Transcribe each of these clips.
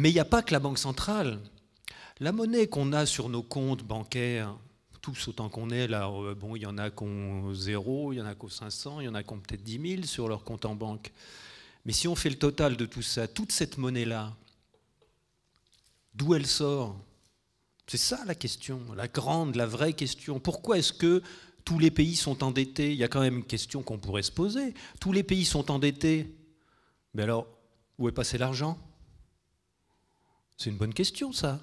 Mais il n'y a pas que la Banque centrale. La monnaie qu'on a sur nos comptes bancaires, tous autant qu'on est, là, euh, bon, il y en a qu'on 0, il y en a qu'au 500, il y en a qu'on peut-être 10 000 sur leur compte en banque. Mais si on fait le total de tout ça, toute cette monnaie-là, d'où elle sort C'est ça la question, la grande, la vraie question. Pourquoi est-ce que tous les pays sont endettés Il y a quand même une question qu'on pourrait se poser. Tous les pays sont endettés. Mais alors, où est passé l'argent c'est une bonne question, ça.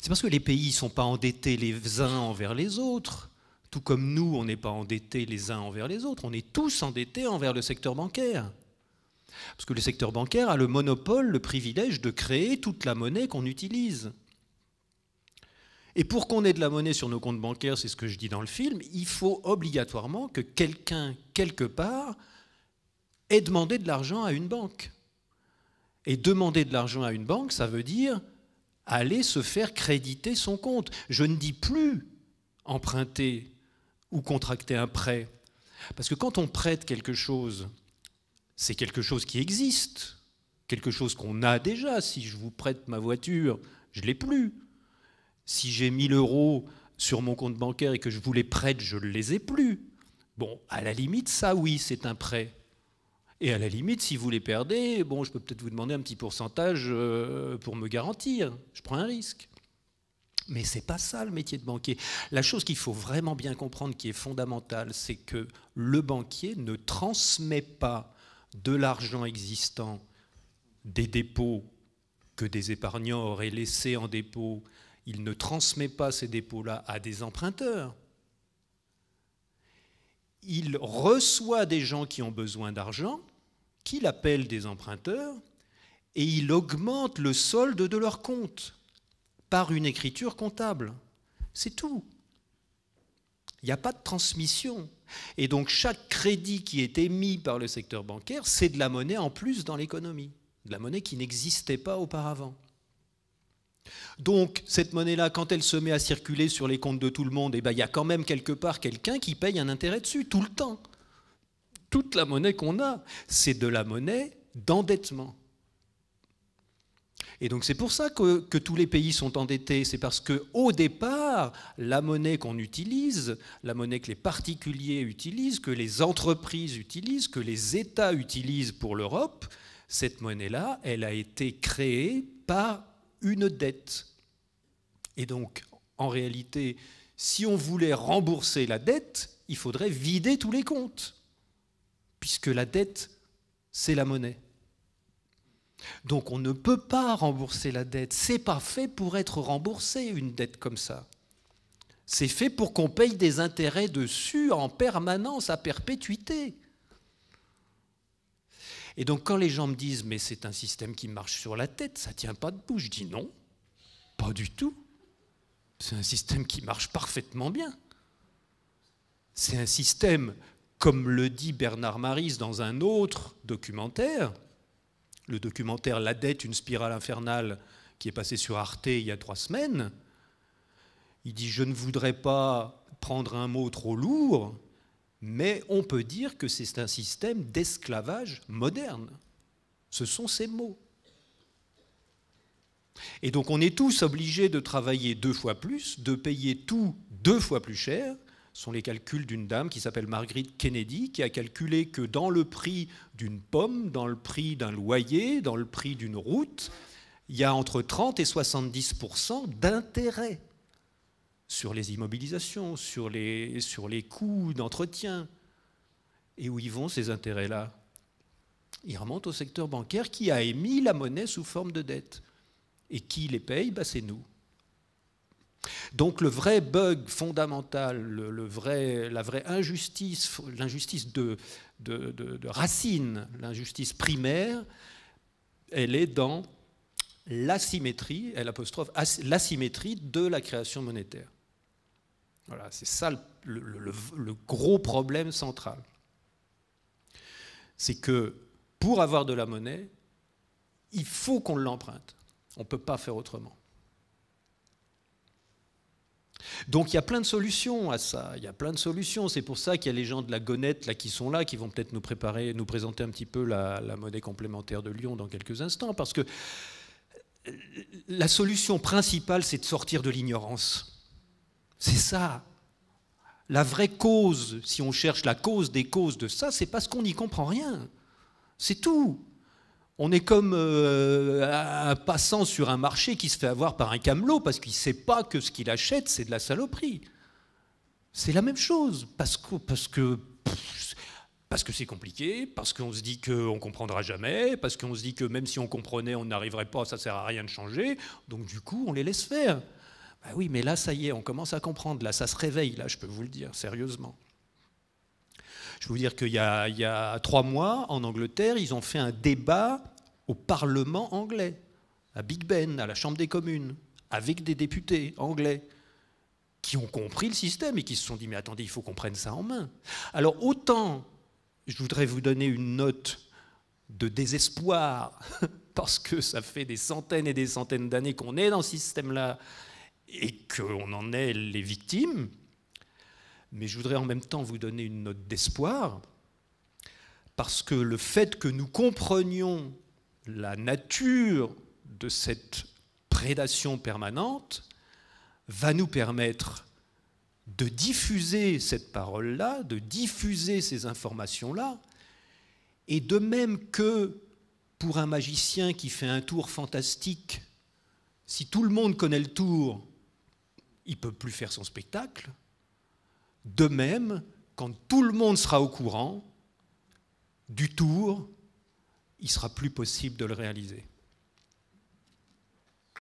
C'est parce que les pays ne sont pas endettés les uns envers les autres. Tout comme nous, on n'est pas endettés les uns envers les autres. On est tous endettés envers le secteur bancaire. Parce que le secteur bancaire a le monopole, le privilège de créer toute la monnaie qu'on utilise. Et pour qu'on ait de la monnaie sur nos comptes bancaires, c'est ce que je dis dans le film, il faut obligatoirement que quelqu'un, quelque part, ait demandé de l'argent à une banque. Et demander de l'argent à une banque, ça veut dire aller se faire créditer son compte. Je ne dis plus emprunter ou contracter un prêt. Parce que quand on prête quelque chose, c'est quelque chose qui existe, quelque chose qu'on a déjà. Si je vous prête ma voiture, je ne l'ai plus. Si j'ai 1000 euros sur mon compte bancaire et que je vous les prête, je ne les ai plus. Bon, à la limite, ça oui, c'est un prêt. Et à la limite, si vous les perdez, bon, je peux peut-être vous demander un petit pourcentage euh, pour me garantir. Je prends un risque. Mais c'est pas ça le métier de banquier. La chose qu'il faut vraiment bien comprendre, qui est fondamentale, c'est que le banquier ne transmet pas de l'argent existant, des dépôts que des épargnants auraient laissés en dépôt. Il ne transmet pas ces dépôts-là à des emprunteurs il reçoit des gens qui ont besoin d'argent, qu'il appelle des emprunteurs, et il augmente le solde de leur compte par une écriture comptable. C'est tout. Il n'y a pas de transmission. Et donc chaque crédit qui est émis par le secteur bancaire, c'est de la monnaie en plus dans l'économie, de la monnaie qui n'existait pas auparavant. Donc cette monnaie-là, quand elle se met à circuler sur les comptes de tout le monde, eh ben, il y a quand même quelque part quelqu'un qui paye un intérêt dessus, tout le temps. Toute la monnaie qu'on a, c'est de la monnaie d'endettement. Et donc c'est pour ça que, que, tous les pays sont endettés, c'est parce que au départ, la monnaie qu'on utilise, la monnaie que les particuliers utilisent, que les entreprises utilisent, que les États utilisent pour l'Europe, cette monnaie-là, elle a été créée par une dette. Et donc, en réalité, si on voulait rembourser la dette, il faudrait vider tous les comptes, puisque la dette, c'est la monnaie. Donc on ne peut pas rembourser la dette. C'est pas fait pour être remboursé une dette comme ça. C'est fait pour qu'on paye des intérêts dessus en permanence, à perpétuité. Et donc quand les gens me disent mais c'est un système qui marche sur la tête, ça tient pas debout, je dis non, pas du tout. C'est un système qui marche parfaitement bien. C'est un système, comme le dit Bernard Maris dans un autre documentaire, le documentaire La dette, une spirale infernale, qui est passé sur Arte il y a trois semaines. Il dit Je ne voudrais pas prendre un mot trop lourd, mais on peut dire que c'est un système d'esclavage moderne. Ce sont ces mots. Et donc on est tous obligés de travailler deux fois plus, de payer tout deux fois plus cher. Ce sont les calculs d'une dame qui s'appelle Marguerite Kennedy, qui a calculé que dans le prix d'une pomme, dans le prix d'un loyer, dans le prix d'une route, il y a entre 30 et 70 d'intérêt sur les immobilisations, sur les, sur les coûts d'entretien. Et où y vont ces intérêts-là Ils remontent au secteur bancaire qui a émis la monnaie sous forme de dette. Et qui les paye bah, C'est nous. Donc le vrai bug fondamental, le, vrai, la vraie injustice, l'injustice de, racine, l'injustice primaire, elle est dans l'asymétrie, l'asymétrie de la création monétaire. Voilà, c'est ça le, gros problème central. C'est que pour avoir de la monnaie, il faut qu'on l'emprunte. On ne peut pas faire autrement. Donc il y a plein de solutions à ça, il y a plein de solutions. C'est pour ça qu'il y a les gens de la Gonette là, qui sont là, qui vont peut-être nous préparer, nous présenter un petit peu la, monnaie complémentaire de Lyon dans quelques instants, parce que la solution principale, c'est de sortir de l'ignorance. C'est ça. La vraie cause, si on cherche la cause des causes de ça, c'est parce qu'on n'y comprend rien. C'est tout. On est comme euh, un passant sur un marché qui se fait avoir par un camelot parce qu'il ne sait pas que ce qu'il achète, c'est de la saloperie. C'est la même chose, parce que, parce que parce que c'est compliqué, parce qu'on se dit qu'on ne comprendra jamais, parce qu'on se dit que même si on comprenait, on n'arriverait pas, ça ne sert à rien de changer. Donc du coup, on les laisse faire. Ah oui, mais là, ça y est, on commence à comprendre, là, ça se réveille, là, je peux vous le dire, sérieusement. Je vais vous dire qu'il y, y, a trois mois, en Angleterre, ils ont fait un débat au Parlement anglais, à Big Ben, à la Chambre des communes, avec des députés anglais qui ont compris le système et qui se sont dit, mais attendez, il faut qu'on prenne ça en main. Alors autant, je voudrais vous donner une note de désespoir, parce que ça fait des centaines et des centaines d'années qu'on est dans ce système-là et qu'on en est les victimes. Mais je voudrais en même temps vous donner une note d'espoir, parce que le fait que nous comprenions la nature de cette prédation permanente va nous permettre de diffuser cette parole-là, de diffuser ces informations-là, et de même que pour un magicien qui fait un tour fantastique, si tout le monde connaît le tour, il ne peut plus faire son spectacle. De même, quand tout le monde sera au courant du tour, il sera plus possible de le réaliser.